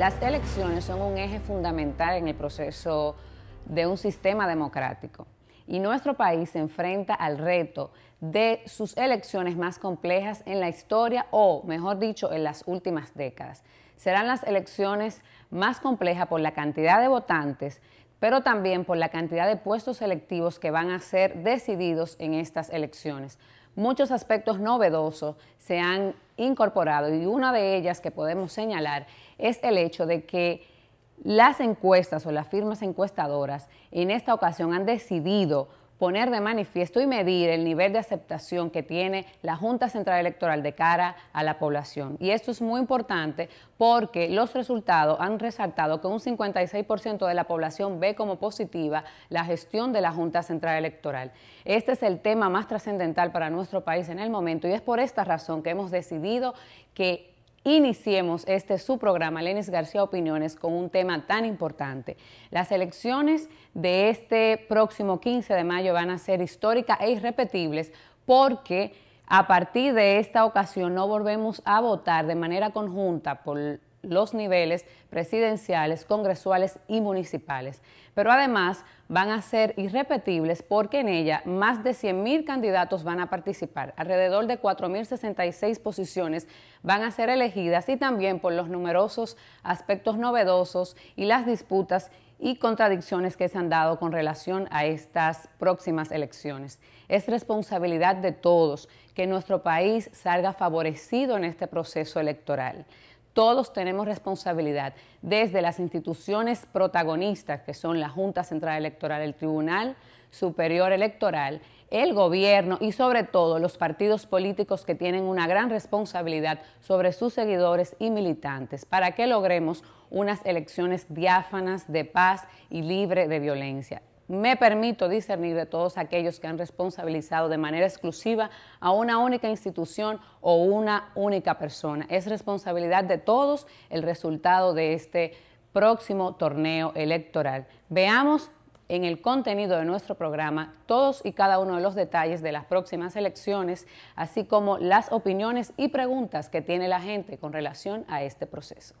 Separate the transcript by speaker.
Speaker 1: Las elecciones son un eje fundamental en el proceso de un sistema democrático y nuestro país se enfrenta al reto de sus elecciones más complejas en la historia o, mejor dicho, en las últimas décadas. Serán las elecciones más complejas por la cantidad de votantes, pero también por la cantidad de puestos electivos que van a ser decididos en estas elecciones muchos aspectos novedosos se han incorporado y una de ellas que podemos señalar es el hecho de que las encuestas o las firmas encuestadoras en esta ocasión han decidido poner de manifiesto y medir el nivel de aceptación que tiene la Junta Central Electoral de cara a la población. Y esto es muy importante porque los resultados han resaltado que un 56% de la población ve como positiva la gestión de la Junta Central Electoral. Este es el tema más trascendental para nuestro país en el momento y es por esta razón que hemos decidido que Iniciemos este su programa, Lenis García Opiniones, con un tema tan importante. Las elecciones de este próximo 15 de mayo van a ser históricas e irrepetibles porque a partir de esta ocasión no volvemos a votar de manera conjunta por los niveles presidenciales, congresuales y municipales. Pero además van a ser irrepetibles porque en ella más de mil candidatos van a participar. Alrededor de 4.066 posiciones van a ser elegidas y también por los numerosos aspectos novedosos y las disputas y contradicciones que se han dado con relación a estas próximas elecciones. Es responsabilidad de todos que nuestro país salga favorecido en este proceso electoral todos tenemos responsabilidad, desde las instituciones protagonistas, que son la Junta Central Electoral, el Tribunal Superior Electoral, el gobierno y sobre todo los partidos políticos que tienen una gran responsabilidad sobre sus seguidores y militantes para que logremos unas elecciones diáfanas, de paz y libre de violencia me permito discernir de todos aquellos que han responsabilizado de manera exclusiva a una única institución o una única persona. Es responsabilidad de todos el resultado de este próximo torneo electoral. Veamos en el contenido de nuestro programa todos y cada uno de los detalles de las próximas elecciones, así como las opiniones y preguntas que tiene la gente con relación a este proceso.